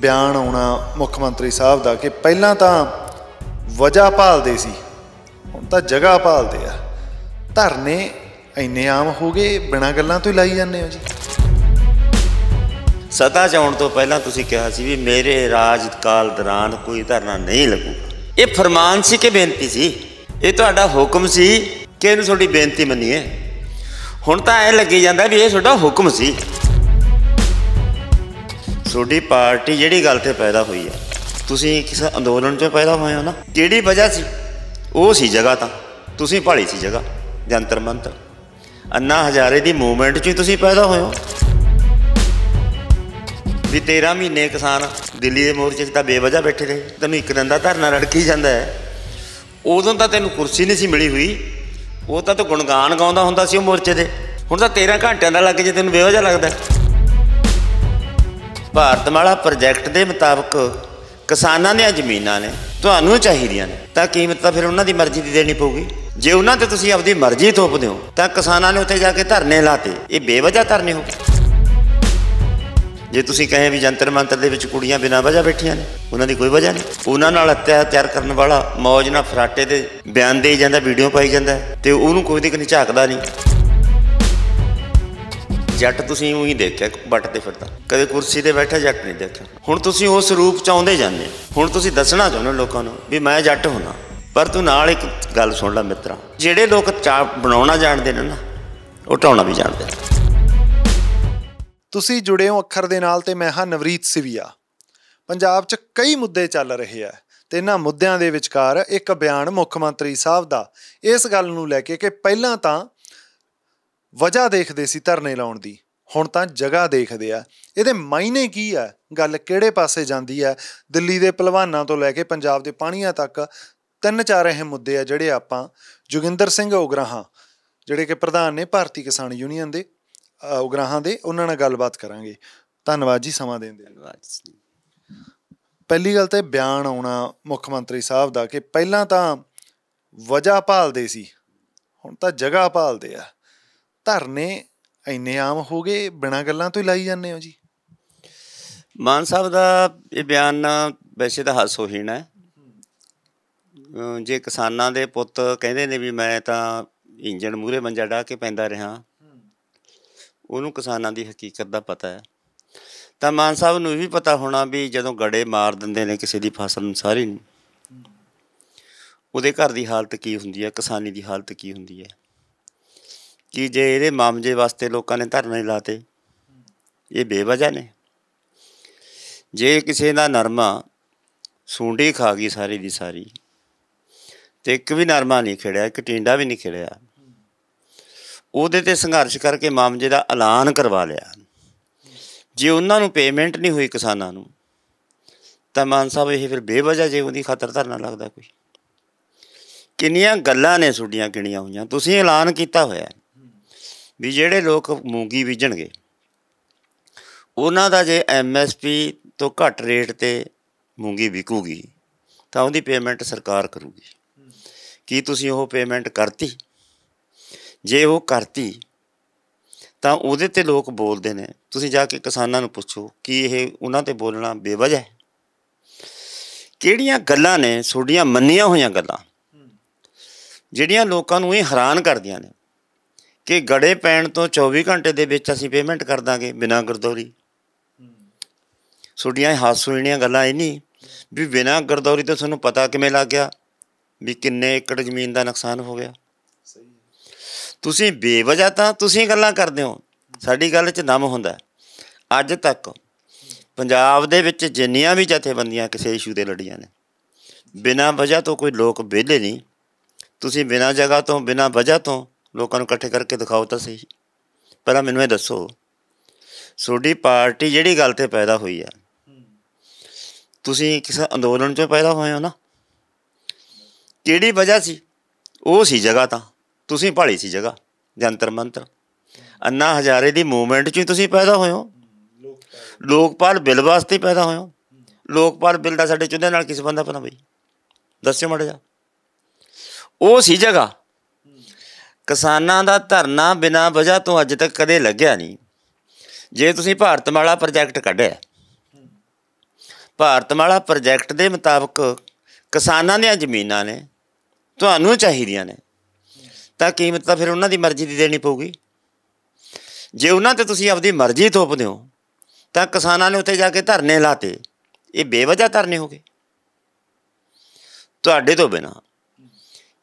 ਬਿਆਨ ਆਉਣਾ ਮੁੱਖ ਮੰਤਰੀ ਸਾਹਿਬ ਦਾ ਕਿ ਪਹਿਲਾਂ ਤਾਂ ਵਜਾ ਭਾਲਦੇ ਸੀ ਹੁਣ ਤਾਂ ਜਗ੍ਹਾ ਭਾਲਦੇ ਆ ਧਰਨੇ ਇੰਨੇ ਆਮ ਹੋ ਗਏ ਬਿਨਾਂ ਗੱਲਾਂ ਤੋਂ ਹੀ ਲਾਈ ਜਾਂਦੇ ਹੋ ਜੀ ਸਤਾ ਜਾਉਣ ਤੋਂ ਪਹਿਲਾਂ ਤੁਸੀਂ ਕਿਹਾ ਸੀ ਵੀ ਮੇਰੇ ਰਾਜ ਕਾਲ ਦੌਰਾਨ ਕੋਈ ਧਰਨਾ ਨਹੀਂ ਲੱਗੂਗਾ ਇਹ ਫਰਮਾਨ ਸੀ ਕਿ ਬੇਨਤੀ ਸੀ ਇਹ ਤੁਹਾਡਾ ਹੁਕਮ ਸੀ ਕਿ ਇਹਨੂੰ ਤੁਹਾਡੀ ਬੇਨਤੀ ਮੰਨੀਏ ਹੁਣ ਤਾਂ ਐ ਲੱਗੀ ਜਾਂਦਾ ਵੀ ਇਹ ਤੁਹਾਡਾ ਹੁਕਮ ਸੀ ਤੁਹਾਡੀ ਪਾਰਟੀ ਜਿਹੜੀ ਗੱਲ ਤੇ ਪੈਦਾ ਹੋਈ ਹੈ ਤੁਸੀਂ ਕਿਸੇ ਅੰਦੋਲਨ 'ਚ ਪੈਦਾ ਹੋਏ ਹੋ ਨਾ ਜਿਹੜੀ ਵਜ੍ਹਾ ਸੀ ਉਹ ਸੀ ਜਗ੍ਹਾ ਤਾਂ ਤੁਸੀਂ ਭਾਲੀ ਸੀ ਜਗ੍ਹਾ ਜੰਤਰ ਮੰਤਰ ਅੰਨਾ ਹਜ਼ਾਰੇ ਦੀ ਮੂਵਮੈਂਟ 'ਚ ਤੁਸੀਂ ਪੈਦਾ ਹੋਏ ਹੋ ਵੀ 13 ਮਹੀਨੇ ਕਿਸਾਨ ਦਿੱਲੀ ਦੇ ਮੋਰਚੇ 'ਚ ਤਾਂ ਬੇਵਜ੍ਹਾ ਬੈਠੇ ਰਹੇ ਤੈਨੂੰ ਇੱਕ ਦਿਨ ਦਾ ਧਰਨਾ ਰੜਕੀ ਜਾਂਦਾ ਹੈ ਉਦੋਂ ਤਾਂ ਤੈਨੂੰ ਕੁਰਸੀ ਨਹੀਂ ਸੀ ਮਿਲੀ ਹੋਈ ਉਹ ਤਾਂ ਤੂੰ ਗੁਣਗਾਨ ਗਾਉਂਦਾ ਹੁੰਦਾ ਸੀ ਉਹ ਮੋਰਚੇ ਦੇ ਹੁਣ ਤਾਂ 13 ਘੰਟਿਆਂ ਦਾ ਲੱਗ ਜੇ ਤੈਨੂੰ ਬੇਵਜ੍ਹਾ ਲੱਗਦਾ ਭਾਰਤਮਾਲਾ ਪ੍ਰੋਜੈਕਟ ਦੇ ਮੁਤਾਬਕ ਕਿਸਾਨਾਂ ਦੀਆਂ ਜ਼ਮੀਨਾਂ ਨੇ ਤੁਹਾਨੂੰ ਚਾਹੀਦੀਆਂ ਨੇ ਤਾਂ ਕੀਮਤ ਤਾਂ ਫਿਰ ਉਹਨਾਂ ਦੀ ਮਰਜ਼ੀ ਦੀ ਦੇਣੀ ਪਊਗੀ ਜੇ ਉਹਨਾਂ ਤੇ ਤੁਸੀਂ ਆਪਣੀ ਮਰਜ਼ੀ ਥੋਪ ਹੋ ਤਾਂ ਕਿਸਾਨਾਂ ਨੇ ਉੱਥੇ ਜਾ ਕੇ ਧਰਨੇ ਲਾਤੇ ਇਹ ਬੇਵਜ੍ਹਾ ਧਰਨੇ ਹੋ ਜੇ ਤੁਸੀਂ ਕਹੇ ਵੀ ਜੰਤਰ ਮੰਤਰ ਦੇ ਵਿੱਚ ਕੁੜੀਆਂ ਬਿਨਾਂ ਵਜਾ ਬੈਠੀਆਂ ਨੇ ਉਹਨਾਂ ਦੀ ਕੋਈ ਵਜ੍ਹਾ ਨਹੀਂ ਉਹਨਾਂ ਨਾਲ ਅਤਿਆਚਾਰ ਕਰਨ ਵਾਲਾ ਮੌਜ ਨਾਲ ਫਰਾਟੇ ਦੇ ਬਿਆਨ ਦੇ ਜਾਂਦਾ ਵੀਡੀਓ ਪਾਈ ਜਾਂਦਾ ਤੇ ਉਹਨੂੰ ਕੋਈ ਦੇਖ ਨਹੀਂ ਝਾਕਦਾ ਨਹੀਂ ਜੱਟ ਤੁਸੀਂ ਉਹੀ ਦੇਖਿਆ ਬੱਟ ਤੇ ਫਿਰਦਾ ਕਦੇ ਕੁਰਸੀ ਤੇ ਬੈਠਾ ਜੱਟ ਨਹੀਂ ਦੇਖਿਆ ਹੁਣ ਤੁਸੀਂ ਉਸ ਰੂਪ ਚ ਆਉਂਦੇ ਜਾਂਦੇ ਹੁਣ ਤੁਸੀਂ ਦੱਸਣਾ ਚਾਹੁੰਦੇ ਲੋਕਾਂ ਨੂੰ ਵੀ ਮੈਂ ਜੱਟ ਹੁਣਾ ਪਰ ਤੂੰ ਨਾਲ ਇੱਕ ਗੱਲ ਸੁਣ ਲੈ ਮਿੱਤਰਾ ਜਿਹੜੇ ਲੋਕ ਚਾਹ ਬਣਾਉਣਾ ਜਾਣਦੇ ਨੇ ਨਾ ਉਹ ਟਾਉਣਾ ਵੀ ਜਾਣਦੇ ਨੇ ਤੁਸੀਂ ਜੁੜੇ ਹੋ ਅੱਖਰ ਦੇ ਨਾਲ ਤੇ ਮੈਂ ਹਾਂ ਨਵਰੀਤ ਸਿਵਿਆ ਪੰਜਾਬ 'ਚ ਕਈ ਮੁੱਦੇ ਚੱਲ ਰਹੇ ਆ ਤੇ ਇਹਨਾਂ ਮੁੱਦਿਆਂ ਦੇ ਵਿਚਕਾਰ ਇੱਕ ਬਿਆਨ ਮੁੱਖ ਮੰਤਰੀ ਸਾਹਿਬ ਦਾ ਇਸ ਗੱਲ ਨੂੰ ਲੈ ਕੇ ਕਿ ਪਹਿਲਾਂ ਤਾਂ ਵਜ੍ਹਾ ਦੇਖਦੇ ਸੀ ਧਰਨੇ ਲਾਉਣ ਦੀ ਹੁਣ ਤਾਂ ਜਗ੍ਹਾ ਦੇਖਦੇ ਆ ਇਹਦੇ ਮਾਇਨੇ ਕੀ ਆ ਗੱਲ ਕਿਹੜੇ ਪਾਸੇ ਜਾਂਦੀ ਆ ਦਿੱਲੀ ਦੇ ਪਹਿਲਵਾਨਾਂ ਤੋਂ ਲੈ ਕੇ ਪੰਜਾਬ ਦੇ ਪਾਣੀਆਂ ਤੱਕ ਤਿੰਨ ਚਾਰ ਇਹ ਮੁੱਦੇ ਆ ਜਿਹੜੇ ਆਪਾਂ ਜੋਗਿੰਦਰ ਸਿੰਘ ਉਗਰਾਹਾਂ ਜਿਹੜੇ ਕਿ ਪ੍ਰਧਾਨ ਨੇ ਭਾਰਤੀ ਕਿਸਾਨ ਯੂਨੀਅਨ ਦੇ ਉਗਰਾਹਾਂ ਦੇ ਉਹਨਾਂ ਨਾਲ ਗੱਲਬਾਤ ਕਰਾਂਗੇ ਧੰਨਵਾਦ ਜੀ ਸਮਾਂ ਦੇਣ ਦੇ ਧੰਨਵਾਦ ਪਹਿਲੀ ਗੱਲ ਤੇ ਬਿਆਨ ਆਉਣਾ ਮੁੱਖ ਮੰਤਰੀ ਸਾਹਿਬ ਦਾ ਕਿ ਪਹਿਲਾਂ ਤਾਂ ਵਜਾ ਭਾਲਦੇ ਸੀ ਹੁਣ ਤਾਂ ਜਗ੍ਹਾ ਭਾਲਦੇ ਆ ਧਰਨੇ ਇੰਨੇ ਆਮ ਹੋ ਗਏ ਬਿਨਾਂ ਗੱਲਾਂ ਤੋਂ ਹੀ ਲਾਈ ਜਾਂਦੇ ਹੋ ਜੀ ਮਾਨ ਸਾਹਿਬ ਦਾ ਇਹ ਬਿਆਨ ਵੈਸੇ ਤਾਂ ਹਾਸੋਹੀਣ ਹੈ ਜੇ ਕਿਸਾਨਾਂ ਦੇ ਪੁੱਤ ਕਹਿੰਦੇ ਨੇ ਵੀ ਮੈਂ ਤਾਂ ਇੰਜਣ ਮੂਰੇ ਮੰਜਾ ਡਾ ਕੇ ਪੈਂਦਾ ਰਿਹਾ ਉਹਨੂੰ ਕਿਸਾਨਾਂ ਦੀ ਹਕੀਕਤ ਦਾ ਪਤਾ ਹੈ ਤਾਂ ਮਾਨ ਸਾਹਿਬ ਨੂੰ ਵੀ ਪਤਾ ਹੋਣਾ ਵੀ ਜਦੋਂ ਗੜੇ ਮਾਰ ਦਿੰਦੇ ਨੇ ਕਿਸੇ ਦੀ ਫਸਲ ਨੂੰ ਸਾਰੀ ਉਹਦੇ ਘਰ ਦੀ ਹਾਲਤ ਕੀ ਹੁੰਦੀ ਹੈ ਕਿਸਾਨੀ ਦੀ ਹਾਲਤ ਕੀ ਹੁੰਦੀ ਹੈ ਕਿ ਜੇ ਇਹਦੇ ਮਾਮਜੇ ਵਾਸਤੇ ਲੋਕਾਂ ਨੇ ਧਰਨੇ ਲਾਤੇ ਇਹ ਬੇਵਜ੍ਹਾ ਨੇ ਜੇ ਕਿਸੇ ਦਾ ਨਰਮਾ ਸੁੰਡੀ ਖਾ ਗਈ ਸਾਰੀ ਦੀ ਸਾਰੀ ਤੇ ਇੱਕ ਵੀ ਨਰਮਾ ਨਹੀਂ ਖੜਿਆ ਇੱਕ ਟਿੰਡਾ ਵੀ ਨਹੀਂ ਖੜਿਆ ਉਹਦੇ ਤੇ ਸੰਘਰਸ਼ ਕਰਕੇ ਮਾਮਜੇ ਦਾ ਐਲਾਨ ਕਰਵਾ ਲਿਆ ਜੇ ਉਹਨਾਂ ਨੂੰ ਪੇਮੈਂਟ ਨਹੀਂ ਹੋਈ ਕਿਸਾਨਾਂ ਨੂੰ ਤਾਂ ਮਾਨ ਸਾਹਿਬ ਇਹ ਫਿਰ ਬੇਵਜ੍ਹਾ ਜੇ ਉਹਦੀ ਖਾਤਰ ਧਰਨਾ ਲੱਗਦਾ ਕੋਈ ਕਿੰਨੀਆਂ ਗੱਲਾਂ ਨੇ ਸੁਡੀਆਂ ਕਿਣੀਆਂ ਹੋਈਆਂ ਤੁਸੀਂ ਐਲਾਨ ਕੀਤਾ ਹੋਇਆ ਵੀ ਜਿਹੜੇ ਲੋਕ ਮੂੰਗੀ ਬੀਜਣਗੇ ਉਹਨਾਂ ਦਾ ਜੇ ਐਮਐਸਪੀ ਤੋਂ ਘੱਟ ਰੇਟ ਤੇ ਮੂੰਗੀ ਵਿਕੂਗੀ ਤਾਂ ਉਹਦੀ ਪੇਮੈਂਟ ਸਰਕਾਰ ਕਰੂਗੀ ਕੀ ਤੁਸੀਂ ਉਹ ਪੇਮੈਂਟ ਕਰਤੀ ਜੇ ਉਹ ਕਰਤੀ ਤਾਂ ਉਹਦੇ ਤੇ ਲੋਕ ਬੋਲਦੇ ਨੇ ਤੁਸੀਂ ਜਾ ਕੇ ਕਿਸਾਨਾਂ ਨੂੰ ਪੁੱਛੋ ਕਿ ਇਹ ਉਹਨਾਂ ਤੇ ਬੋਲਣਾ ਬੇਵਜ੍ਹਾ ਹੈ ਕਿਹੜੀਆਂ ਗੱਲਾਂ ਨੇ ਸੋਡੀਆਂ ਮੰਨੀਆਂ ਹੋਈਆਂ ਗੱਲਾਂ ਜਿਹੜੀਆਂ ਲੋਕਾਂ ਨੂੰ ਇਹ ਹੈਰਾਨ ਕਰਦੀਆਂ ਨੇ ਕਿ ਗੜੇ ਪੈਣ ਤੋਂ 24 ਘੰਟੇ ਦੇ ਵਿੱਚ ਅਸੀਂ ਪੇਮੈਂਟ ਕਰ ਦਾਂਗੇ ਬਿਨਾਂ ਗਰਦੌਰੀ ਛੋਟੀਆਂ ਹਾਸੂ ਜਿਹੜੀਆਂ ਗੱਲਾਂ ਇਹ ਨਹੀਂ ਵੀ ਬਿਨਾਂ ਗਰਦੌਰੀ ਤੋਂ ਤੁਹਾਨੂੰ ਪਤਾ ਕਿਵੇਂ ਲੱਗ ਗਿਆ ਵੀ ਕਿੰਨੇ ਏਕੜ ਜ਼ਮੀਨ ਦਾ ਨੁਕਸਾਨ ਹੋ ਗਿਆ ਤੁਸੀਂ ਬੇਵਜ੍ਹਾ ਤਾਂ ਤੁਸੀਂ ਗੱਲਾਂ ਕਰਦੇ ਹੋ ਸਾਡੀ ਗੱਲ 'ਚ ਨਮ ਹੁੰਦਾ ਅੱਜ ਤੱਕ ਪੰਜਾਬ ਦੇ ਵਿੱਚ ਜਿੰਨੀਆਂ ਵੀ ਜਥੇਬੰਦੀਆਂ ਕਿਸੇ ਇਸ਼ੂ ਤੇ ਲੜੀਆਂ ਨੇ ਬਿਨਾਂ ਵਜ੍ਹਾ ਤੋਂ ਕੋਈ ਲੋਕ ਵਿਹਲੇ ਨਹੀਂ ਤੁਸੀਂ ਬਿਨਾਂ ਜਗ੍ਹਾ ਤੋਂ ਬਿਨਾਂ ਵਜ੍ਹਾ ਤੋਂ ਲੋਕਾਂ ਨੂੰ ਇਕੱਠੇ ਕਰਕੇ ਦਿਖਾਓ ਤਾਂ ਸਹੀ ਪਹਿਲਾਂ ਮੈਨੂੰ ਇਹ ਦੱਸੋ ਤੁਹਾਡੀ ਪਾਰਟੀ ਜਿਹੜੀ ਗੱਲ ਤੇ ਪੈਦਾ ਹੋਈ ਆ ਤੁਸੀਂ ਕਿਸੇ ਅੰਦੋਲਨ ਚੋਂ ਪੈਦਾ ਹੋਏ ਹੋ ਨਾ ਕਿਹੜੀ ਵਜ੍ਹਾ ਸੀ ਉਹ ਸੀ ਜਗ੍ਹਾ ਤਾਂ ਤੁਸੀਂ ਭਾਲੀ ਸੀ ਜਗ੍ਹਾ ਜੰਤਰ ਮੰਤਰ ਅੰਨਾ ਹਜ਼ਾਰੇ ਦੀ ਮੂਵਮੈਂਟ ਚੋਂ ਤੁਸੀਂ ਪੈਦਾ ਹੋਏ ਹੋ ਲੋਕਪਾਲ ਬਿੱਲ ਵਾਸਤੇ ਪੈਦਾ ਹੋਏ ਹੋ ਲੋਕਪਾਲ ਬਿੱਲ ਦਾ ਸਾਡੇ ਚੁੰਦੇ ਨਾਲ ਕਿਸ ਬੰਦਾ ਪਣਾ ਬਈ ਦੱਸਿਓ ਮੜ ਜਾ ਉਹ ਸੀ ਜਗ੍ਹਾ ਕਿਸਾਨਾਂ ਦਾ ਧਰਨਾ ਬਿਨਾਂ ਵਜ੍ਹਾ ਤੋਂ ਅੱਜ ਤੱਕ ਕਦੇ ਲੱਗਿਆ ਨਹੀਂ ਜੇ ਤੁਸੀਂ ਭਾਰਤਮਾਲਾ ਪ੍ਰੋਜੈਕਟ ਕੱਢਿਆ ਭਾਰਤਮਾਲਾ ਪ੍ਰੋਜੈਕਟ ਦੇ ਮੁਤਾਬਕ ਕਿਸਾਨਾਂ ਦੀਆਂ ਜ਼ਮੀਨਾਂ ਨੇ ਤੁਹਾਨੂੰ ਚਾਹੀਦੀਆਂ ਨੇ ਤਾਂ ਕੀਮਤ ਤਾਂ ਫਿਰ ਉਹਨਾਂ ਦੀ ਮਰਜ਼ੀ ਦੀ ਦੇਣੀ ਪਊਗੀ ਜੇ ਉਹਨਾਂ ਤੇ ਤੁਸੀਂ ਆਪਦੀ ਮਰਜ਼ੀ ਥੋਪਦੇ ਹੋ ਤਾਂ ਕਿਸਾਨਾਂ ਨੇ ਉੱਥੇ ਜਾ ਕੇ ਧਰਨੇ ਲਾਤੇ ਇਹ ਬੇਵਜ੍ਹਾ ਧਰਨੇ ਹੋਗੇ ਤੁਹਾਡੇ ਤੋਂ ਬਿਨਾ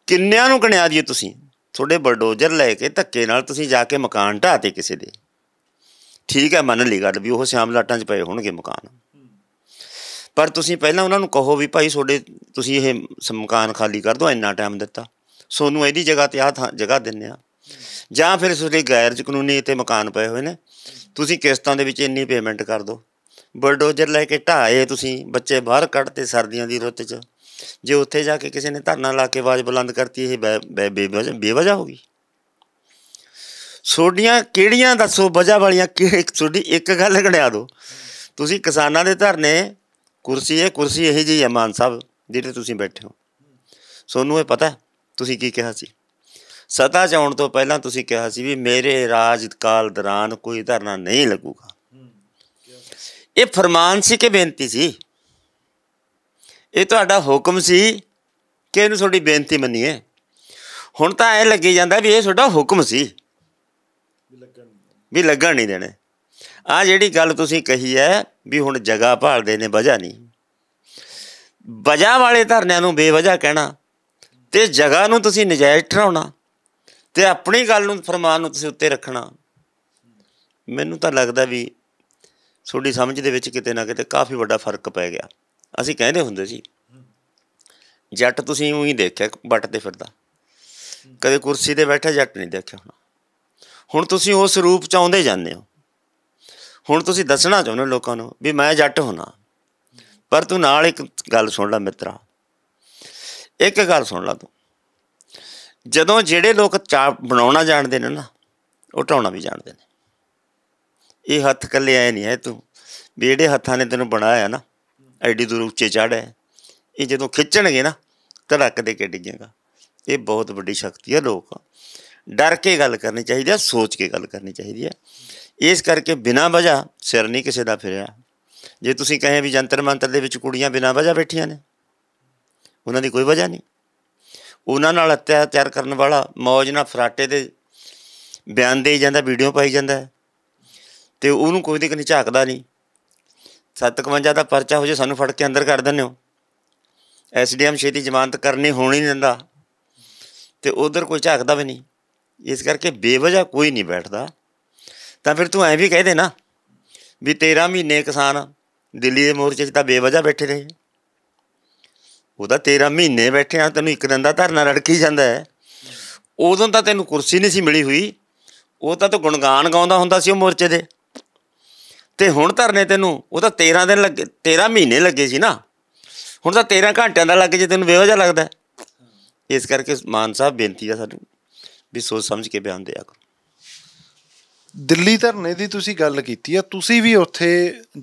ਕਿੰਨਿਆਂ ਨੂੰ ਕਣਿਆ ਦਈਏ ਤੁਸੀਂ ਤੁਹਾਡੇ ਬਲਡੋਜ਼ਰ ਲੈ ਕੇ ਧੱਕੇ ਨਾਲ ਤੁਸੀਂ ਜਾ ਕੇ ਮਕਾਨ ਢਾਤੇ ਕਿਸੇ ਦੇ ਠੀਕ ਹੈ ਮੰਨ ਲਈ ਗੱਲ ਵੀ ਉਹ ਸ਼ਾਮ ਲਾਟਾਂ 'ਚ ਪਏ ਹੋਣਗੇ ਮਕਾਨ ਪਰ ਤੁਸੀਂ ਪਹਿਲਾਂ ਉਹਨਾਂ ਨੂੰ ਕਹੋ ਵੀ ਭਾਈ ਤੁਹਾਡੇ ਤੁਸੀਂ ਇਹ ਮਕਾਨ ਖਾਲੀ ਕਰ ਦਿਓ ਇੰਨਾ ਟਾਈਮ ਦਿੱਤਾ ਸੋਨੂੰ ਇਹਦੀ ਜਗ੍ਹਾ ਤੇ ਆਹ ਜਗ੍ਹਾ ਦਿੰਨੇ ਆ ਜਾਂ ਫਿਰ ਤੁਸੀਂ ਗੈਰ ਕਾਨੂੰਨੀ ਤੇ ਮਕਾਨ ਪਏ ਹੋਏ ਨੇ ਤੁਸੀਂ ਕਿਸ਼ਤਾਂ ਦੇ ਵਿੱਚ ਇੰਨੀ ਪੇਮੈਂਟ ਕਰ ਦਿਓ ਬਲਡੋਜ਼ਰ ਲੈ ਕੇ ਢਾਏ ਤੁਸੀਂ ਬੱਚੇ ਬਾਹਰ ਕੱਢਤੇ ਸਰਦੀਆਂ ਦੀ ਰੁੱਤ 'ਚ ਜੇ ਉੱਥੇ ਜਾ ਕੇ ਕਿਸੇ ਨੇ ਧਰਨਾ ਲਾ ਕੇ ਆਵਾਜ਼ ਬੁਲੰਦ ਕਰਤੀ ਇਹ ਬੇਵਜਾ ਹੋ ਗਈ ਸੋਡੀਆਂ ਕਿਹੜੀਆਂ ਦੱਸੋ ਵਜਾ ਵਾਲੀਆਂ ਕਿ ਸੋਡੀ ਇੱਕ ਗੱਲ ਘੜਿਆ ਦੋ ਤੁਸੀਂ ਕਿਸਾਨਾਂ ਦੇ ਧਰਨੇ ਕੁਰਸੀ ਇਹ ਕੁਰਸੀ ਇਹ ਜੀ ਹੈ ਮਾਨ ਸਾਹਿਬ ਜਿਹੜੇ ਤੁਸੀਂ ਬੈਠੇ ਹੋ ਸੋਨੂੰ ਇਹ ਪਤਾ ਤੁਸੀਂ ਕੀ ਕਿਹਾ ਸੀ ਸਤਾ ਚਾਉਣ ਤੋਂ ਪਹਿਲਾਂ ਤੁਸੀਂ ਕਿਹਾ ਸੀ ਵੀ ਮੇਰੇ ਰਾਜ ਕਾਲ ਦੌਰਾਨ ਕੋਈ ਧਰਨਾ ਨਹੀਂ ਲੱਗੂਗਾ ਇਹ ਫਰਮਾਨ ਸੀ ਕਿ ਬੇਨਤੀ ਸੀ ਇਹ ਤੁਹਾਡਾ ਹੁਕਮ ਸੀ ਕਿ ਇਹਨੂੰ ਤੁਹਾਡੀ ਬੇਨਤੀ ਮੰਨੀਏ ਹੁਣ ਤਾਂ ਐ ਲੱਗੇ ਜਾਂਦਾ ਵੀ ਇਹ ਤੁਹਾਡਾ ਹੁਕਮ ਸੀ ਵੀ ਲੱਗਣ ਨਹੀਂ ਦੇਣੇ ਆ ਜਿਹੜੀ ਗੱਲ ਤੁਸੀਂ ਕਹੀ ਹੈ ਵੀ ਹੁਣ ਜਗਾ ਭਾਲਦੇ ਨੇ ਵਜ੍ਹਾ ਨਹੀਂ ਵਜ੍ਹਾ ਵਾਲੇ ਧਰਨਿਆਂ ਨੂੰ ਬੇਵਜ੍ਹਾ ਕਹਿਣਾ ਤੇ ਜਗਾ ਨੂੰ ਤੁਸੀਂ ਨਜਾਇਜ਼ ਠਰਾਉਣਾ ਤੇ ਆਪਣੀ ਗੱਲ ਨੂੰ ਫਰਮਾਨ ਨੂੰ ਤੁਸੀਂ ਉੱਤੇ ਰੱਖਣਾ ਮੈਨੂੰ ਤਾਂ ਲੱਗਦਾ ਵੀ ਤੁਹਾਡੀ ਸਮਝ ਦੇ ਵਿੱਚ ਕਿਤੇ ਨਾ ਕਿਤੇ ਕਾਫੀ ਵੱਡਾ ਫਰਕ ਪੈ ਗਿਆ ਅਸੀਂ ਕਹਿੰਦੇ ਹੁੰਦੇ ਸੀ ਜੱਟ ਤੁਸੀਂ ਉਹੀ ਦੇਖਿਆ ਬੱਟ ਤੇ ਫਿਰਦਾ ਕਦੇ ਕੁਰਸੀ ਤੇ ਬੈਠਾ ਜੱਟ ਨਹੀਂ ਦੇਖਿਆ ਹੁਣ ਹੁਣ ਤੁਸੀਂ ਉਸ ਰੂਪ ਚ ਆਉਂਦੇ ਜਾਂਦੇ ਹੋ ਹੁਣ ਤੁਸੀਂ ਦੱਸਣਾ ਚਾਹੁੰਦੇ ਲੋਕਾਂ ਨੂੰ ਵੀ ਮੈਂ ਜੱਟ ਹੁਣਾ ਪਰ ਤੂੰ ਨਾਲ ਇੱਕ ਗੱਲ ਸੁਣ ਲੈ ਮਿੱਤਰਾ ਇੱਕ ਗੱਲ ਸੁਣ ਲੈ ਤੂੰ ਜਦੋਂ ਜਿਹੜੇ ਲੋਕ ਚਾਪ ਬਣਾਉਣਾ ਜਾਣਦੇ ਨੇ ਨਾ ਉਹ ਟਾਉਣਾ ਵੀ ਜਾਣਦੇ ਨੇ ਇਹ ਹੱਥ ਕੱਲੇ ਆਏ ਨਹੀਂ ਹੈ ਤੂੰ ਵੀ ਜਿਹੜੇ ਹੱਥਾਂ ਨੇ ਤੈਨੂੰ ਬਣਾਇਆ ਨਾ ਐਡੀ ਦੂਰ ਉੱਚੇ ਚੜ੍ਹ ਹੈ ਇਹ ਜਦੋਂ ਖਿੱਚਣਗੇ ਨਾ ਧੜਕ ਦੇ ਕੇ ਡਿੱਗੇਗਾ ਇਹ ਬਹੁਤ ਵੱਡੀ ਸ਼ਕਤੀ ਹੈ ਲੋਕ ਡਰ ਕੇ ਗੱਲ ਕਰਨੀ ਚਾਹੀਦੀ ਹੈ ਸੋਚ ਕੇ ਗੱਲ ਕਰਨੀ ਚਾਹੀਦੀ ਹੈ ਇਸ ਕਰਕੇ ਬਿਨਾਂ ਵਜਾ ਸਿਰ ਨਹੀਂ ਕਿਸੇ ਦਾ ਫਿਰਿਆ ਜੇ ਤੁਸੀਂ ਕਹੇ ਵੀ ਜੰਤਰ ਮੰਤਰ ਦੇ ਵਿੱਚ ਕੁੜੀਆਂ ਬਿਨਾਂ ਵਜਾ ਬੈਠੀਆਂ ਨੇ ਉਹਨਾਂ ਦੀ ਕੋਈ ਵਜ੍ਹਾ ਨਹੀਂ ਉਹਨਾਂ ਨਾਲ ਅਤਿਆਚਾਰ ਕਰਨ ਵਾਲਾ ਮੌਜ ਨਾਲ ਫਰਾਟੇ ਦੇ ਬਿਆਨ ਦੇ ਜਾਂਦਾ ਵੀਡੀਓ ਪਾਈ ਜਾਂਦਾ ਤੇ ਉਹਨੂੰ ਕੋਈ ਦੇ ਨਹੀਂ ਝਾਕਦਾ ਨਹੀਂ 751 ਦਾ ਪਰਚਾ ਹੋ ਜੇ ਸਾਨੂੰ ਫੜ ਕੇ ਅੰਦਰ ਕਰ ਦਿੰਦੇ ਹੋ ਐਸਡੀਐਮ ਛੇਤੀ ਜ਼ਮਾਨਤ ਕਰਨੀ ਹੋਣੀ ਨਹੀਂ ਦਿੰਦਾ ਤੇ ਉਧਰ ਕੋਈ ਝਾਕਦਾ ਵੀ ਨਹੀਂ ਇਸ ਕਰਕੇ ਬੇਵਜ੍ਹਾ ਕੋਈ ਨਹੀਂ ਬੈਠਦਾ ਤਾਂ ਫਿਰ ਤੂੰ ਐ ਵੀ ਕਹਿ ਦੇ ਨਾ ਵੀ 13 ਮਹੀਨੇ ਕਿਸਾਨ ਦਿੱਲੀ ਦੇ ਮੋਰਚੇ 'ਚ ਤਾਂ ਬੇਵਜ੍ਹਾ ਬੈਠੇ ਰਹੇ ਉਹਦਾ 13 ਮਹੀਨੇ ਬੈਠੇ ਆ ਤੈਨੂੰ ਇੱਕ ਦਿਨ ਦਾ ਧਰਨਾ ਰੜਕੀ ਜਾਂਦਾ ਹੈ ਉਦੋਂ ਤਾਂ ਤੈਨੂੰ ਕੁਰਸੀ ਨਹੀਂ ਸੀ ਮਿਲੀ ਹੋਈ ਉਹ ਤਾਂ ਤੂੰ ਗੁਣਗਾਨ ਗਾਉਂਦਾ ਹੁੰਦਾ ਸੀ ਉਹ ਮੋਰਚੇ ਦੇ ਤੇ ਹੁਣ ਧਰਨੇ ਤੈਨੂੰ ਉਹ ਤਾਂ 13 ਦਿਨ ਲੱਗੇ 13 ਮਹੀਨੇ ਲੱਗੇ ਸੀ ਨਾ ਹੁਣ ਤਾਂ 13 ਘੰਟਿਆਂ ਦਾ ਲੱਗ ਜੇ ਤੈਨੂੰ ਬੇਵਜਾ ਲੱਗਦਾ ਇਸ ਕਰਕੇ ਮਾਨ ਸਾਹਿਬ ਬੇਨਤੀ ਆ ਸਾਨੂੰ ਵੀ ਸੋਚ ਸਮਝ ਕੇ ਬਿਆਨ ਦੇ ਕਰੋ ਦਿੱਲੀ ਧਰਨੇ ਦੀ ਤੁਸੀਂ ਗੱਲ ਕੀਤੀ ਆ ਤੁਸੀਂ ਵੀ ਉੱਥੇ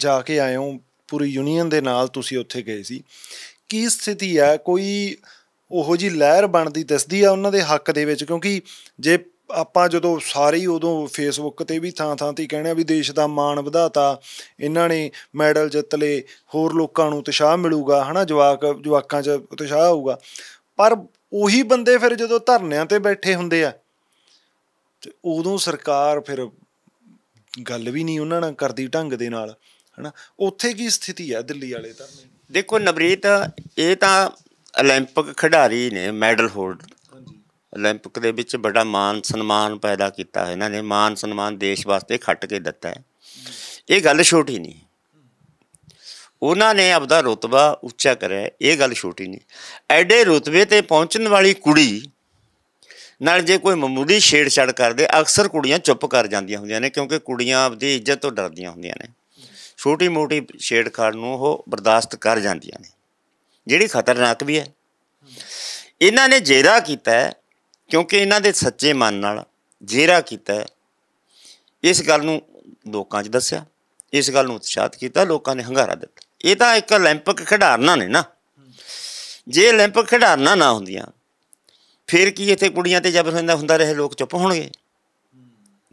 ਜਾ ਕੇ ਆਏ ਹੋ ਪੂਰੀ ਯੂਨੀਅਨ ਦੇ ਨਾਲ ਤੁਸੀਂ ਉੱਥੇ ਗਏ ਸੀ ਕੀ ਸਥਿਤੀ ਆ ਕੋਈ ਉਹੋ ਜੀ ਲਹਿਰ ਬਣਦੀ ਦਿਸਦੀ ਆ ਉਹਨਾਂ ਦੇ ਹੱਕ ਦੇ ਵਿੱਚ ਕਿਉਂਕਿ ਜੇ ਆਪਾਂ ਜਦੋਂ ਸਾਰੇ ਹੀ ਉਦੋਂ ਫੇਸਬੁੱਕ ਤੇ ਵੀ ਥਾਂ ਥਾਂ ਤੇ ਆ ਵੀ ਦੇਸ਼ ਦਾ ਮਾਣ ਵਧਾਤਾ ਇਹਨਾਂ ਨੇ ਮੈਡਲ ਜਿੱਤ ਲਏ ਹੋਰ ਲੋਕਾਂ ਨੂੰ ਉਤਸ਼ਾਹ ਮਿਲੂਗਾ ਹਨਾ ਜਵਾਕ ਜਵਾਕਾਂ 'ਚ ਉਤਸ਼ਾਹ ਆਊਗਾ ਪਰ ਉਹੀ ਬੰਦੇ ਫਿਰ ਜਦੋਂ ਧਰਨਿਆਂ ਤੇ ਬੈਠੇ ਹੁੰਦੇ ਆ ਤੇ ਉਦੋਂ ਸਰਕਾਰ ਫਿਰ ਗੱਲ ਵੀ ਨਹੀਂ ਉਹਨਾਂ ਨਾਲ ਕਰਦੀ ਢੰਗ ਦੇ ਨਾਲ ਹਨਾ ਉੱਥੇ ਕੀ ਸਥਿਤੀ ਆ ਦਿੱਲੀ ਵਾਲੇ ਧਰਨੇ ਦੇਖੋ ਨਵਰੀਤ ਇਹ ਤਾਂ 올림픽 ਖਿਡਾਰੀ ਨੇ ਮੈਡਲ ਹੋਲਡਰ ਓਲੰਪਿਕ ਦੇ ਵਿੱਚ ਬੜਾ ਮਾਨ ਸਨਮਾਨ ਪੈਦਾ ਕੀਤਾ ਹੈ ਇਹਨਾਂ ਨੇ ਮਾਨ ਸਨਮਾਨ ਦੇਸ਼ ਵਾਸਤੇ ਖੱਟ ਕੇ ਦਿੱਤਾ ਹੈ ਇਹ ਗੱਲ ਛੋਟੀ ਨਹੀਂ ਉਹਨਾਂ ਨੇ ਆਪਦਾ ਰਤਬਾ ਉੱਚਾ ਕਰਿਆ ਇਹ ਗੱਲ ਛੋਟੀ ਨਹੀਂ ਐਡੇ ਰਤਬੇ ਤੇ ਪਹੁੰਚਣ ਵਾਲੀ ਕੁੜੀ ਨਾਲ ਜੇ ਕੋਈ ਮਾਮੂਲੀ ਛੇੜਛਾੜ ਕਰਦੇ ਅਕਸਰ ਕੁੜੀਆਂ ਚੁੱਪ ਕਰ ਜਾਂਦੀਆਂ ਹੁੰਦੀਆਂ ਨੇ ਕਿਉਂਕਿ ਕੁੜੀਆਂ ਆਪਦੀ ਇੱਜ਼ਤ ਤੋਂ ਡਰਦੀਆਂ ਹੁੰਦੀਆਂ ਨੇ ਛੋਟੀ ਮੋਟੀ ਛੇੜਖਾੜ ਨੂੰ ਉਹ ਬਰਦਾਸ਼ਤ ਕਰ ਜਾਂਦੀਆਂ ਨੇ ਜਿਹੜੀ ਖਤਰਨਾਕ ਵੀ ਹੈ ਇਹਨਾਂ ਨੇ ਜੇਰਾ ਕੀਤਾ ਕਿਉਂਕਿ ਇਹਨਾਂ ਦੇ ਸੱਚੇ ਮਨ ਨਾਲ ਜੇਰਾ ਕੀਤਾ ਇਸ ਗੱਲ ਨੂੰ ਲੋਕਾਂ 'ਚ ਦੱਸਿਆ ਇਸ ਗੱਲ ਨੂੰ ਉਤਸ਼ਾਹਤ ਕੀਤਾ ਲੋਕਾਂ ਨੇ ਹੰਗਾਰਾ ਦਿੱਤਾ ਇਹ ਤਾਂ ਇੱਕ 올림픽 ਖਿਡਾਰਨਾ ਨੇ ਨਾ ਜੇ 올림픽 ਖਿਡਾਰਨਾ ਨਾ ਹੁੰਦੀਆਂ ਫਿਰ ਕੀ ਇੱਥੇ ਕੁੜੀਆਂ ਤੇ ਜਬਰ ਹੁੰਦਾ ਹੁੰਦਾ ਰਹੇ ਲੋਕ ਚੁੱਪ ਹੋਣਗੇ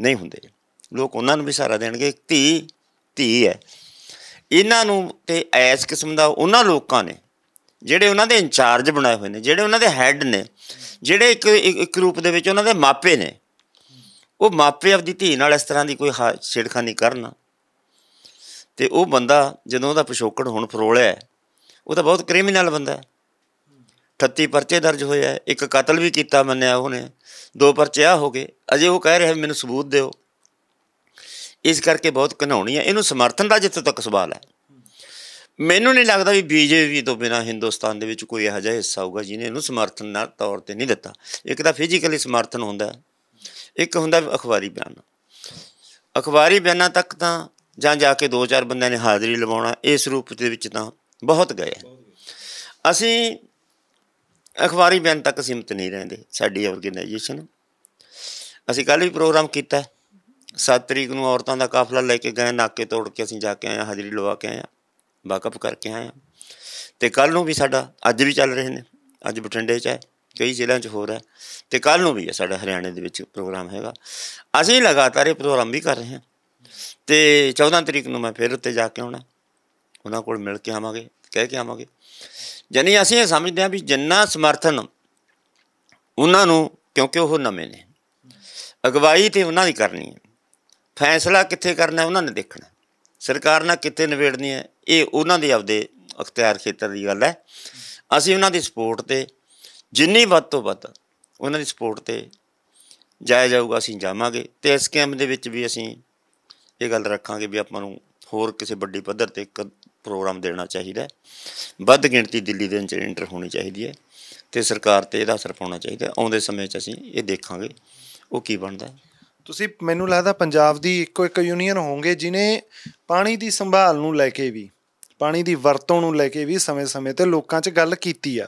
ਨਹੀਂ ਹੁੰਦੇ ਲੋਕ ਉਹਨਾਂ ਨੂੰ ਵੀ ਸਹਾਰਾ ਦੇਣਗੇ ਧੀ ਧੀ ਹੈ ਇਹਨਾਂ ਨੂੰ ਤੇ ਐਸ ਕਿਸਮ ਦਾ ਉਹਨਾਂ ਲੋਕਾਂ ਨੇ ਜਿਹੜੇ ਉਹਨਾਂ ਦੇ ਇੰਚਾਰਜ ਬਣਾਏ ਹੋਏ ਨੇ ਜਿਹੜੇ ਉਹਨਾਂ ਦੇ ਹੈੱਡ ਨੇ ਜਿਹੜੇ ਇੱਕ ਇੱਕ ਰੂਪ ਦੇ ਵਿੱਚ ਉਹਨਾਂ ਦੇ ਮਾਪੇ ਨੇ ਉਹ ਮਾਪੇ ਆਪਦੀ ਧੀ ਨਾਲ ਇਸ ਤਰ੍ਹਾਂ ਦੀ ਕੋਈ ਛੇੜਖਾਨੀ ਕਰਨ ਤੇ ਉਹ ਬੰਦਾ ਜਦੋਂ ਉਹਦਾ ਪਿਛੋਕੜ ਹੁਣ ਫਰੋਲਿਆ ਉਹ ਤਾਂ ਬਹੁਤ ਕ੍ਰਿਮੀਨਲ ਬੰਦਾ ਹੈ 38 ਪਰਚੇ ਦਰਜ ਹੋਇਆ ਇੱਕ ਕਤਲ ਵੀ ਕੀਤਾ ਮੰਨਿਆ ਉਹਨੇ ਦੋ ਪਰਚੇ ਆ ਹੋ ਗਏ ਅਜੇ ਉਹ ਕਹਿ ਰਿਹਾ ਮੈਨੂੰ ਸਬੂਤ ਦਿਓ ਇਸ ਕਰਕੇ ਬਹੁਤ ਘਨਾਉਣੀ ਹੈ ਇਹਨੂੰ ਸਮਰਥਨ ਦਾ ਜਿੱਥੇ ਤੱਕ ਸਵਾਲ ਹੈ ਮੈਨੂੰ ਨਹੀਂ ਲੱਗਦਾ ਵੀ ਬੀਜੇਪੀ ਤੋਂ ਬਿਨਾ ਹਿੰਦੁਸਤਾਨ ਦੇ ਵਿੱਚ ਕੋਈ ਇਹੋ ਜਿਹਾ ਹਿੱਸਾ ਹੋਊਗਾ ਜਿਹਨੇ ਇਹਨੂੰ ਸਮਰਥਨ ਨਾਲ ਤੌਰ ਤੇ ਨਹੀਂ ਦਿੱਤਾ ਇੱਕ ਤਾਂ ਫਿਜ਼ੀਕਲੀ ਸਮਰਥਨ ਹੁੰਦਾ ਇੱਕ ਹੁੰਦਾ ਅਖਬਾਰੀ ਬਿਆਨ ਅਖਬਾਰੀ ਬਿਆਨਾਂ ਤੱਕ ਤਾਂ ਜਾਂ ਜਾ ਕੇ ਦੋ ਚਾਰ ਬੰਦਿਆਂ ਨੇ ਹਾਜ਼ਰੀ ਲਵਾਉਣਾ ਇਸ ਰੂਪ ਦੇ ਵਿੱਚ ਤਾਂ ਬਹੁਤ ਗਏ ਅਸੀਂ ਅਖਬਾਰੀ ਬਿਆਨ ਤੱਕ ਸੀਮਤ ਨਹੀਂ ਰਹਿੰਦੇ ਸਾਡੀ ਆਰਗੇਨਾਈਜੇਸ਼ਨ ਅਸੀਂ ਕੱਲ ਵੀ ਪ੍ਰੋਗਰਾਮ ਕੀਤਾ 7 ਤਰੀਕ ਨੂੰ ਔਰਤਾਂ ਦਾ ਕਾਫਲਾ ਲੈ ਕੇ ਗਏ ਨਾਕੇ ਤੋੜ ਕੇ ਅਸੀਂ ਜਾ ਕੇ ਆਏ ਹਾਜ਼ਰੀ ਲਵਾ ਕੇ ਆਏ ਬੈਕਅਪ ਕਰਕੇ ਆਇਆ ਤੇ ਕੱਲ ਨੂੰ ਵੀ ਸਾਡਾ ਅੱਜ ਵੀ ਚੱਲ ਰਹੇ ਨੇ ਅੱਜ ਬਟਿੰਡੇ 'ਚ ਹੈ ਕਈ ਜ਼ਿਲ੍ਹਿਆਂ 'ਚ ਹੋ ਰਿਹਾ ਤੇ ਕੱਲ ਨੂੰ ਵੀ ਹੈ ਸਾਡਾ ਹਰਿਆਣੇ ਦੇ ਵਿੱਚ ਪ੍ਰੋਗਰਾਮ ਹੈਗਾ ਅਸੀਂ ਲਗਾਤਾਰ ਇਹ ਪ੍ਰੋਗਰਾਮ ਵੀ ਕਰ ਰਹੇ ਹਾਂ ਤੇ 14 ਤਰੀਕ ਨੂੰ ਮੈਂ ਫਿਰ ਉੱਤੇ ਜਾ ਕੇ ਆਉਣਾ ਉਹਨਾਂ ਕੋਲ ਮਿਲ ਕੇ ਆਵਾਂਗੇ ਕਹਿ ਕੇ ਆਵਾਂਗੇ ਜਾਨੀ ਅਸੀਂ ਇਹ ਸਮਝਦੇ ਹਾਂ ਵੀ ਜਿੰਨਾ ਸਮਰਥਨ ਉਹਨਾਂ ਨੂੰ ਕਿਉਂਕਿ ਉਹ ਨਵੇਂ ਨੇ ਅਗਵਾਈ ਤੇ ਉਹਨਾਂ ਦੀ ਕਰਨੀ ਹੈ ਫੈਸਲਾ ਕਿੱਥੇ ਕਰਨਾ ਹੈ ਉਹਨਾਂ ਨੇ ਦੇਖਣਾ ਸਰਕਾਰ ਨਾਲ ਕਿਤੇ ਨਿਬੇੜਨੀ ਹੈ ਇਹ ਉਹਨਾਂ ਦੇ ਆਪਦੇ ਅਖਤਿਆਰ ਖੇਤਰ ਦੀ ਗੱਲ ਹੈ ਅਸੀਂ ਉਹਨਾਂ ਦੀ ਸਪੋਰਟ ਤੇ ਜਿੰਨੀ ਵੱਧ ਤੋਂ ਵੱਧ ਉਹਨਾਂ ਦੀ ਸਪੋਰਟ ਤੇ ਜਾਇਆ ਜਾਊਗਾ ਅਸੀਂ ਜਾਵਾਂਗੇ ਤੇ ਇਸ ਕੈਂਪ ਦੇ ਵਿੱਚ ਵੀ ਅਸੀਂ ਇਹ ਗੱਲ ਰੱਖਾਂਗੇ ਵੀ ਆਪਾਂ ਨੂੰ ਹੋਰ ਕਿਸੇ ਵੱਡੀ ਪੱਧਰ ਤੇ ਇੱਕ ਪ੍ਰੋਗਰਾਮ ਦੇਣਾ ਚਾਹੀਦਾ ਹੈ ਵੱਧ ਗਿਣਤੀ ਦਿੱਲੀ ਦੇ ਵਿੱਚ ਇੰਟਰ ਹੋਣੀ ਚਾਹੀਦੀ ਹੈ ਤੇ ਸਰਕਾਰ ਤੇ ਇਹਦਾ ਅਸਰ ਪਾਉਣਾ ਚਾਹੀਦਾ ਆਉਂਦੇ ਸਮੇਂ 'ਚ ਅਸੀਂ ਇਹ ਦੇਖਾਂਗੇ ਉਹ ਕੀ ਬਣਦਾ ਹੈ ਤੁਸੀਂ ਮੈਨੂੰ ਲੱਗਦਾ ਪੰਜਾਬ ਦੀ ਇੱਕੋ ਇੱਕ ਯੂਨੀਅਨ ਹੋਵੋਗੇ ਜਿਨੇ ਪਾਣੀ ਦੀ ਸੰਭਾਲ ਨੂੰ ਲੈ ਕੇ ਵੀ ਪਾਣੀ ਦੀ ਵਰਤੋਂ ਨੂੰ ਲੈ ਕੇ ਵੀ ਸਮੇਂ-ਸਮੇਂ ਤੇ ਲੋਕਾਂ 'ਚ ਗੱਲ ਕੀਤੀ ਆ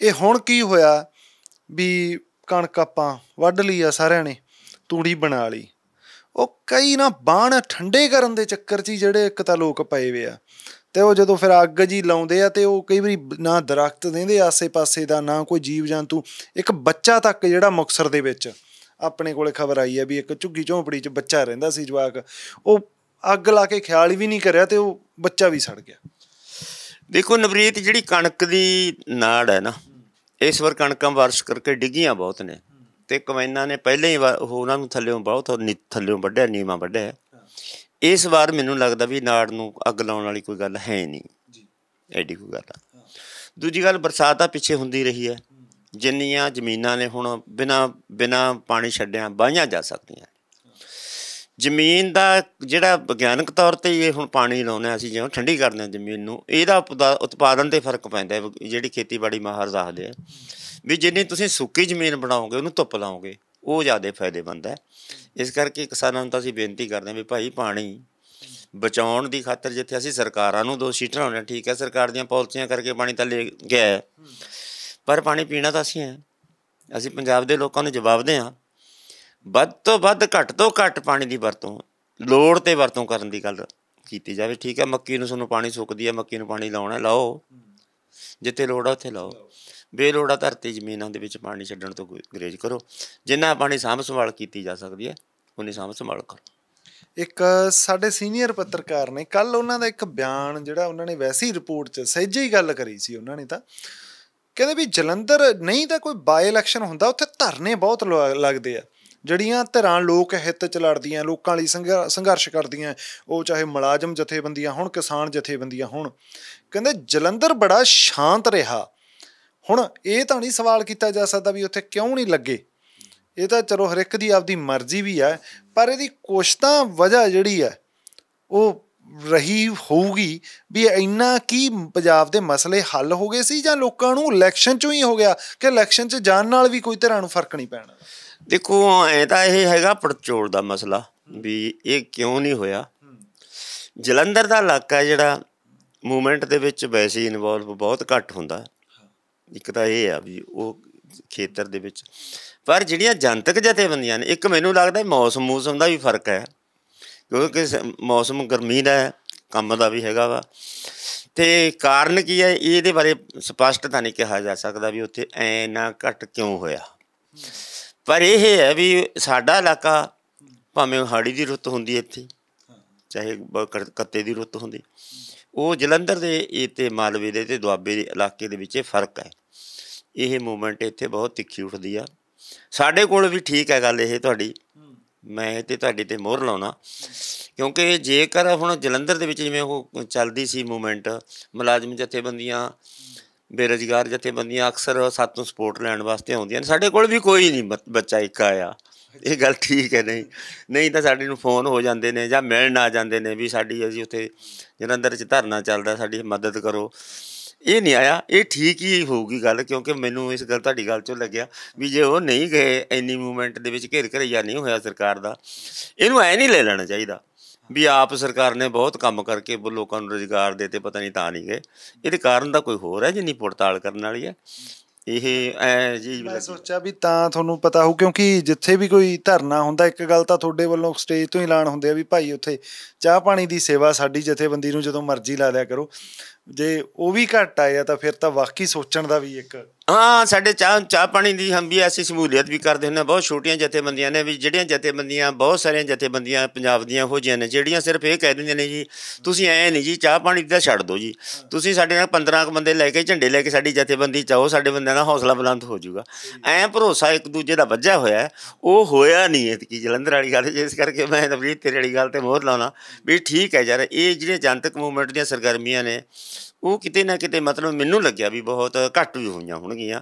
ਇਹ ਹੁਣ ਕੀ ਹੋਇਆ ਵੀ ਕਣਕ ਆਪਾਂ ਵੱਢ ਲਈ ਆ ਸਾਰਿਆਂ ਨੇ ਤੂੜੀ ਬਣਾ ਲਈ ਉਹ ਕਈ ਨਾ ਬਾਣ ਠੰਡੇ ਕਰਨ ਦੇ ਚੱਕਰ 'ਚ ਜਿਹੜੇ ਇੱਕ ਤਾਂ ਲੋਕ ਪਏ ਵੇ ਆ ਤੇ ਉਹ ਜਦੋਂ ਫਿਰ ਅੱਗ ਜੀ ਲਾਉਂਦੇ ਆ ਤੇ ਉਹ ਕਈ ਵਾਰੀ ਨਾ ਦਰਖਤ ਦੇਂਦੇ ਆਸੇ-ਪਾਸੇ ਦਾ ਨਾ ਕੋਈ ਜੀਵ ਜੰਤੂ ਇੱਕ ਬੱਚਾ ਤੱਕ ਜਿਹੜਾ ਮੁਕਸਰ ਦੇ ਵਿੱਚ ਆਪਣੇ ਕੋਲੇ ਖਬਰ ਆਈ ਹੈ ਵੀ ਇੱਕ ਝੁੱਗੀ ਝੌਂਪੜੀ 'ਚ ਬੱਚਾ ਰਹਿੰਦਾ ਸੀ ਜਵਾਕ ਉਹ ਅੱਗ ਲਾ ਕੇ ਖਿਆਲ ਵੀ ਨਹੀਂ ਕਰਿਆ ਤੇ ਉਹ ਬੱਚਾ ਵੀ ਸੜ ਗਿਆ ਦੇਖੋ ਨਵਰੀਤ ਜਿਹੜੀ ਕਣਕ ਦੀ ਨਾੜ ਹੈ ਨਾ ਇਸ ਵਾਰ ਕਣਕਾਂ ਵਾਰਸ ਕਰਕੇ ਡਿੱਗੀਆਂ ਬਹੁਤ ਨੇ ਤੇ ਕਮੈਨਾਂ ਨੇ ਪਹਿਲੇ ਹੀ ਉਹਨਾਂ ਨੂੰ ਥੱਲੇੋਂ ਬਹੁਤ ਥੱਲੇੋਂ ਵੱਢਿਆ ਨੀਵਾ ਵੱਢਿਆ ਇਸ ਵਾਰ ਮੈਨੂੰ ਲੱਗਦਾ ਵੀ ਨਾੜ ਨੂੰ ਅੱਗ ਲਾਉਣ ਵਾਲੀ ਕੋਈ ਗੱਲ ਹੈ ਨਹੀਂ ਜੀ ਐਡੀ ਕੋਈ ਗੱਲ ਦੂਜੀ ਗੱਲ ਬਰਸਾਤ ਆ ਪਿੱਛੇ ਹੁੰਦੀ ਰਹੀ ਹੈ ਜਿੰਨੀਆਂ ਜ਼ਮੀਨਾਂ ਨੇ ਹੁਣ ਬਿਨਾ ਬਿਨਾ ਪਾਣੀ ਛੱਡਿਆਂ ਬਾਈਆਂ ਜਾ ਸਕਦੀਆਂ ਜ਼ਮੀਨ ਦਾ ਜਿਹੜਾ ਵਿਗਿਆਨਕ ਤੌਰ ਤੇ ਇਹ ਹੁਣ ਪਾਣੀ ਲਾਉਨੇ ਅਸੀਂ ਜਿਵੇਂ ਠੰਡੀ ਕਰਦੇ ਹਾਂ ਜ਼ਮੀਨ ਨੂੰ ਇਹਦਾ ਉਤਪਾਦਨ ਤੇ ਫਰਕ ਪੈਂਦਾ ਜਿਹੜੀ ਖੇਤੀਬਾੜੀ ਮਾਹਰ ਦੱਸਦੇ ਆ ਵੀ ਜਿੰਨੀ ਤੁਸੀਂ ਸੁੱਕੀ ਜ਼ਮੀਨ ਬਣਾਓਗੇ ਉਹਨੂੰ ਧੁੱਪ ਲਾਓਗੇ ਉਹ ਜ਼ਿਆਦਾ ਫਾਇਦੇਮੰਦ ਹੈ ਇਸ ਕਰਕੇ ਕਿਸਾਨਾਂ ਨੂੰ ਤਾਂ ਅਸੀਂ ਬੇਨਤੀ ਕਰਦੇ ਆ ਵੀ ਭਾਈ ਪਾਣੀ ਬਚਾਉਣ ਦੀ ਖਾਤਰ ਜਿੱਥੇ ਅਸੀਂ ਸਰਕਾਰਾਂ ਨੂੰ ਦੋ ਸ਼ੀਟਾਂ ਆ ਠੀਕ ਹੈ ਸਰਕਾਰ ਦੀਆਂ ਪਾਲਿਸੀਆਂ ਕਰਕੇ ਪਾਣੀ ਤਾਂ ਲੈ ਗਿਆ ਪਰ ਪਾਣੀ ਪੀਣਾ ਤਾਂ ਅਸੀਂ ਆ ਅਸੀਂ ਪੰਜਾਬ ਦੇ ਲੋਕਾਂ ਨੂੰ ਜਵਾਬ ਦੇ ਹਾਂ ਵੱਧ ਤੋਂ ਵੱਧ ਘੱਟ ਤੋਂ ਘੱਟ ਪਾਣੀ ਦੀ ਵਰਤੋਂ ਲੋੜ ਤੇ ਵਰਤੋਂ ਕਰਨ ਦੀ ਗੱਲ ਕੀਤੀ ਜਾਵੇ ਠੀਕ ਹੈ ਮੱਕੀ ਨੂੰ ਸਾਨੂੰ ਪਾਣੀ ਸੁੱਕਦੀ ਹੈ ਮੱਕੀ ਨੂੰ ਪਾਣੀ ਲਾਉਣਾ ਲਾਓ ਜਿੱਥੇ ਲੋੜ ਆ ਉੱਥੇ ਲਾਓ ਬੇਲੋੜਾ ਧਰਤੀ ਜ਼ਮੀਨਾਂ ਦੇ ਵਿੱਚ ਪਾਣੀ ਛੱਡਣ ਤੋਂ ਗਰੇਜ ਕਰੋ ਜਿੰਨਾ ਪਾਣੀ ਸਾਂਭ ਸੰਭਾਲ ਕੀਤੀ ਜਾ ਸਕਦੀ ਹੈ ਉਹਨੇ ਸਾਂਭ ਸੰਭਾਲ ਕਰੋ ਇੱਕ ਸਾਡੇ ਸੀਨੀਅਰ ਪੱਤਰਕਾਰ ਨੇ ਕੱਲ ਉਹਨਾਂ ਦਾ ਇੱਕ ਬਿਆਨ ਜਿਹੜਾ ਉਹਨਾਂ ਨੇ ਵੈਸੀ ਰਿਪੋਰਟ 'ਚ ਸਹਿਜੇ ਹੀ ਗੱਲ ਕਰੀ ਸੀ ਉਹਨਾਂ ਨੇ ਤਾਂ ਕਹਿੰਦੇ ਵੀ ਜਲੰਧਰ ਨਹੀਂ ਤਾਂ ਕੋਈ ਬਾਈ ਇਲੈਕਸ਼ਨ ਹੁੰਦਾ ਉੱਥੇ ਧਰਨੇ ਬਹੁਤ ਲੱਗਦੇ ਆ ਜਿਹੜੀਆਂ ਧਰਾਂ ਲੋਕ ਹਿੱਤ ਚ ਲੜਦੀਆਂ ਲੋਕਾਂ ਲਈ ਸੰਘਰਸ਼ ਕਰਦੀਆਂ ਉਹ ਚਾਹੇ ਮੁਲਾਜ਼ਮ ਜਥੇਬੰਦੀਆਂ ਹੋਣ ਕਿਸਾਨ ਜਥੇਬੰਦੀਆਂ ਹੋਣ ਕਹਿੰਦੇ ਜਲੰਧਰ ਬੜਾ ਸ਼ਾਂਤ ਰਿਹਾ ਹੁਣ ਇਹ ਤਾਂ ਨਹੀਂ ਸਵਾਲ ਕੀਤਾ ਜਾ ਸਕਦਾ ਵੀ ਉੱਥੇ ਕਿਉਂ ਨਹੀਂ ਲੱਗੇ ਇਹ ਤਾਂ ਚਲੋ ਹਰ ਇੱਕ ਦੀ ਆਪਦੀ ਮਰਜ਼ੀ ਵੀ ਹੈ ਪਰ ਇਹਦੀ ਕੋਸ਼ਤਾ ਵਜ੍ਹਾ ਜਿਹੜੀ ਹੈ ਉਹ ਰਹੀ ਹੋਊਗੀ ਵੀ ਇੰਨਾ ਕੀ ਪੰਜਾਬ ਦੇ ਮਸਲੇ ਹੱਲ ਹੋ ਗਏ ਸੀ ਜਾਂ ਲੋਕਾਂ ਨੂੰ ਇਲੈਕਸ਼ਨ ਚੋਂ ਹੀ ਹੋ ਗਿਆ ਕਿ ਇਲੈਕਸ਼ਨ 'ਚ ਜਾਣ ਨਾਲ ਵੀ ਕੋਈ ਤਰ੍ਹਾਂ ਨੂੰ ਫਰਕ ਨਹੀਂ ਪੈਣਾ ਦੇਖੋ ਐ ਤਾਂ ਇਹ ਹੈਗਾ ਪੜਚੋਲ ਦਾ ਮਸਲਾ ਵੀ ਇਹ ਕਿਉਂ ਨਹੀਂ ਹੋਇਆ ਜਲੰਧਰ ਦਾ ਇਲਾਕਾ ਜਿਹੜਾ ਮੂਵਮੈਂਟ ਦੇ ਵਿੱਚ ਵੈਸੇ ਇਨਵੋਲਵ ਬਹੁਤ ਘੱਟ ਹੁੰਦਾ ਇੱਕ ਤਾਂ ਇਹ ਆ ਵੀ ਉਹ ਖੇਤਰ ਦੇ ਵਿੱਚ ਪਰ ਜਿਹੜੀਆਂ ਜਨਤਕ ਜਥੇਬੰਦੀਆਂ ਨੇ ਇੱਕ ਮੈਨੂੰ ਲੱਗਦਾ ਮੌਸਮ ਮੂਸਮ ਦਾ ਵੀ ਫਰਕ ਹੈ ਕਿਉਂਕਿ ਮੌਸਮ ਗਰਮੀ ਦਾ ਹੈ ਕੰਮ ਦਾ ਵੀ ਹੈਗਾ ਵਾ ਤੇ ਕਾਰਨ ਕੀ ਹੈ ਇਹਦੇ ਬਾਰੇ ਸਪਸ਼ਟ ਤਾਂ ਨਹੀਂ ਕਿਹਾ ਜਾ ਸਕਦਾ ਵੀ ਉੱਥੇ ਐਨਾ ਘਟ ਕਿਉਂ ਹੋਇਆ ਪਰ ਇਹ ਹੈ ਵੀ ਸਾਡਾ ਇਲਾਕਾ ਭਾਵੇਂ ਹਾੜੀ ਦੀ ਰੁੱਤ ਹੁੰਦੀ ਇੱਥੇ ਚਾਹੇ ਕੱਤੇ ਦੀ ਰੁੱਤ ਹੁੰਦੀ ਉਹ ਜਲੰਧਰ ਦੇ ਤੇ ਮਾਲਵੇ ਦੇ ਤੇ ਦੁਆਬੇ ਦੇ ਇਲਾਕੇ ਦੇ ਵਿੱਚ ਫਰਕ ਹੈ ਇਹ ਮੂਵਮੈਂਟ ਇੱਥੇ ਬਹੁਤ ਤਿੱਖੀ ਉੱਠਦੀ ਆ ਸਾਡੇ ਕੋਲ ਵੀ ਠੀਕ ਹੈ ਗੱਲ ਇਹ ਤੁਹਾਡੀ ਮੈਂ ਤੇ ਤੁਹਾਡੇ ਤੇ ਮੋਹਰ ਲਾਉਣਾ ਕਿਉਂਕਿ ਜੇਕਰ ਹੁਣ ਜਲੰਧਰ ਦੇ ਵਿੱਚ ਜਿਵੇਂ ਉਹ ਚੱਲਦੀ ਸੀ ਮੂਵਮੈਂਟ ਮੁਲਾਜ਼ਮ ਜਥੇਬੰਦੀਆਂ ਬੇਰੋਜ਼ਗਾਰ ਜਥੇਬੰਦੀਆਂ ਅਕਸਰ ਸਾਤੋਂ ਸਪੋਰਟ ਲੈਣ ਵਾਸਤੇ ਆਉਂਦੀਆਂ ਨੇ ਸਾਡੇ ਕੋਲ ਵੀ ਕੋਈ ਨਹੀਂ ਬੱਚਾ ਇੱਕ ਆਇਆ ਇਹ ਗੱਲ ਠੀਕ ਹੈ ਨਹੀਂ ਨਹੀਂ ਤਾਂ ਸਾਡੇ ਨੂੰ ਫੋਨ ਹੋ ਜਾਂਦੇ ਨੇ ਜਾਂ ਮਿਲਣ ਆ ਜਾਂਦੇ ਨੇ ਵੀ ਸਾਡੀ ਅਸੀਂ ਉੱਥੇ ਜਲੰਧਰ 'ਚ ਧਰਨਾ ਚੱਲਦਾ ਸਾਡੀ ਮਦਦ ਕਰੋ ਇਹ ਨਹੀਂ ਆਇਆ ਇਹ ਠੀਕ ਹੀ ਹੋਊਗੀ ਗੱਲ ਕਿਉਂਕਿ ਮੈਨੂੰ ਇਸ ਗੱਲ ਤੁਹਾਡੀ ਗੱਲ ਚੋਂ ਲੱਗਿਆ ਵੀ ਜੇ ਉਹ ਨਹੀਂ ਗਏ ਇੰਨੀ ਮੂਵਮੈਂਟ ਦੇ ਵਿੱਚ ਘੇਰ ਜਾਂ ਨਹੀਂ ਹੋਇਆ ਸਰਕਾਰ ਦਾ ਇਹਨੂੰ ਐ ਨਹੀਂ ਲੈ ਲੈਣਾ ਚਾਹੀਦਾ ਵੀ ਆਪ ਸਰਕਾਰ ਨੇ ਬਹੁਤ ਕੰਮ ਕਰਕੇ ਲੋਕਾਂ ਨੂੰ ਰੋਜ਼ਗਾਰ ਦੇਤੇ ਪਤਾ ਨਹੀਂ ਤਾਂ ਨਹੀਂ ਗਏ ਇਹਦੇ ਕਾਰਨ ਦਾ ਕੋਈ ਹੋਰ ਹੈ ਜਿੰਨੀ ਪੜਤਾਲ ਕਰਨ ਵਾਲੀ ਹੈ ਇਹ ਐ ਜੀ ਮੈਂ ਸੋਚਿਆ ਵੀ ਤਾਂ ਤੁਹਾਨੂੰ ਪਤਾ ਹੋ ਕਿਉਂਕਿ ਜਿੱਥੇ ਵੀ ਕੋਈ ਧਰਨਾ ਹੁੰਦਾ ਇੱਕ ਗੱਲ ਤਾਂ ਤੁਹਾਡੇ ਵੱਲੋਂ ਸਟੇਜ ਤੋਂ ਹੀ ਐਲਾਨ ਹੁੰਦੇ ਆ ਵੀ ਭਾਈ ਉੱਥੇ ਚਾਹ ਪਾਣੀ ਦੀ ਸੇਵਾ ਸਾਡੀ ਜਥੇਬੰਦੀ ਨੂੰ ਜਦੋਂ ਮਰਜ਼ੀ ਲਾ ਲਿਆ ਕਰੋ ਜੇ ਉਹ ਵੀ ਘਟ ਆਇਆ ਤਾਂ ਫਿਰ ਤਾਂ ਵਾਕਈ ਸੋਚਣ ਦਾ ਵੀ ਇੱਕ ਹਾਂ ਸਾਡੇ ਚਾਹ ਚਾਹ ਪਾਣੀ ਦੀ ਹਮ ਵੀ ਐਸੀ ਸਮੂਲੀਅਤ ਵੀ ਕਰਦੇ ਹੁੰਦੇ ਬਹੁਤ ਛੋਟੀਆਂ ਜਥੇਬੰਦੀਆਂ ਨੇ ਵੀ ਜਿਹੜੀਆਂ ਜਥੇਬੰਦੀਆਂ ਬਹੁਤ ਸਾਰੀਆਂ ਜਥੇਬੰਦੀਆਂ ਪੰਜਾਬ ਦੀਆਂ ਹੋ ਜਾਂਦੇ ਨੇ ਜਿਹੜੀਆਂ ਸਿਰਫ ਇਹ ਕਹਿ ਦਿੰਦੇ ਨੇ ਜੀ ਤੁਸੀਂ ਐ ਨਹੀਂ ਜੀ ਚਾਹ ਪਾਣੀ ਦਾ ਛੱਡ ਦਿਓ ਜੀ ਤੁਸੀਂ ਸਾਡੇ ਨਾਲ 15 ਕ ਬੰਦੇ ਲੈ ਕੇ ਝੰਡੇ ਲੈ ਕੇ ਸਾਡੀ ਜਥੇਬੰਦੀ ਚਾਹੋ ਸਾਡੇ ਬੰਦਿਆਂ ਦਾ ਹੌਸਲਾ ਬੁਲੰਦ ਹੋ ਜਾਊਗਾ ਐ ਭਰੋਸਾ ਇੱਕ ਦੂਜੇ ਦਾ ਵੱਜਿਆ ਹੋਇਆ ਉਹ ਹੋਇਆ ਨਹੀਂ ਐ ਕਿ ਜਲੰਧਰ ਵਾਲੀ ਗੱਲ ਜਿਸ ਕਰਕੇ ਮੈਂ ਤਬਲੀਗ ਤੇਰੇ ਵਾਲੀ ਗੱਲ ਤੇ ਮੋਹਰ ਲਾਉਣਾ ਵੀ ਠੀਕ ਹੈ ਯਾਰ ਇਹ ਜਿਹੜੇ ਜਨਤਕ ਮੂਵਮੈਂਟ ਦੀਆਂ ਸਰਗਰਮੀਆਂ ਨੇ ਉਹ ਕਿਤੇ ਨਾ ਕਿਤੇ ਮਤਲਬ ਮੈਨੂੰ ਲੱਗਿਆ ਵੀ ਬਹੁਤ ਘੱਟ ਵੀ ਹੋਈਆਂ ਹੋਣਗੀਆਂ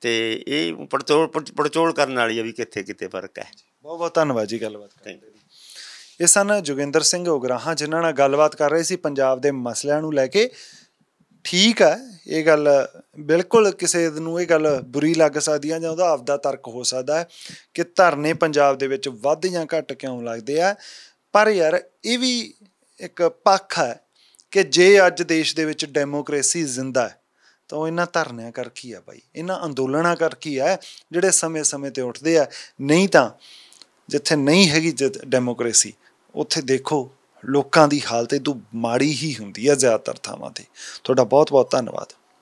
ਤੇ ਇਹ ਪੜਚੋਲ ਪੜਚੋਲ ਕਰਨ ਵਾਲੀ ਆ ਵੀ ਕਿੱਥੇ ਕਿਤੇ ਫਰਕ ਹੈ ਬਹੁਤ ਬਹੁਤ ਧੰਨਵਾਦ ਜੀ ਗੱਲਬਾਤ ਕਰਨ ਲਈ ਇਹ ਸਨ ਜੋਗਿੰਦਰ ਸਿੰਘ ਉਗਰਾਹਾਂ ਜਿਨ੍ਹਾਂ ਨਾਲ ਗੱਲਬਾਤ ਕਰ ਰਹੇ ਸੀ ਪੰਜਾਬ ਦੇ ਮਸਲਿਆਂ ਨੂੰ ਲੈ ਕੇ ਠੀਕ ਹੈ ਇਹ ਗੱਲ ਬਿਲਕੁਲ ਕਿਸੇ ਨੂੰ ਇਹ ਗੱਲ ਬੁਰੀ ਲੱਗ ਸਕਦੀ ਆ ਜਾਂ ਉਹਦਾ ਆਪਦਾ ਤਰਕ ਹੋ ਸਕਦਾ ਹੈ ਕਿ ਧਰਨੇ ਪੰਜਾਬ ਦੇ ਵਿੱਚ ਵੱਧ ਜਾਂ ਘੱਟ ਕਿਉਂ ਲੱਗਦੇ ਆ ਪਰ ਯਾਰ ਇਹ ਵੀ ਇੱਕ ਪੱਖ ਹੈ ਕਿ ਜੇ ਅੱਜ ਦੇਸ਼ ਦੇ ਵਿੱਚ ਡੈਮੋਕ੍ਰੇਸੀ ਜ਼ਿੰਦਾ ਹੈ ਤਾਂ ਇਹਨਾਂ ਧਰਨਿਆਂ ਕਰਕੇ ਕੀ ਆ ਬਾਈ ਇਹਨਾਂ ਅੰਦੋਲਨਾਂ ਕਰਕੇ ਕੀ ਆ ਜਿਹੜੇ ਸਮੇਂ-ਸਮੇਂ ਤੇ ਉੱਠਦੇ ਆ ਨਹੀਂ ਤਾਂ ਜਿੱਥੇ ਨਹੀਂ ਹੈਗੀ ਡੈਮੋਕ੍ਰੇਸੀ ਉੱਥੇ ਦੇਖੋ ਲੋਕਾਂ ਦੀ ਹਾਲਤ ਇਹ ਤੋਂ ਮਾੜੀ ਹੀ ਹੁੰਦੀ ਹੈ ਜ਼ਿਆਦਾਤਰ ਥਾਵਾਂ ਤੇ ਤੁਹਾਡਾ ਬਹੁਤ-ਬਹੁਤ ਧੰਨਵਾਦ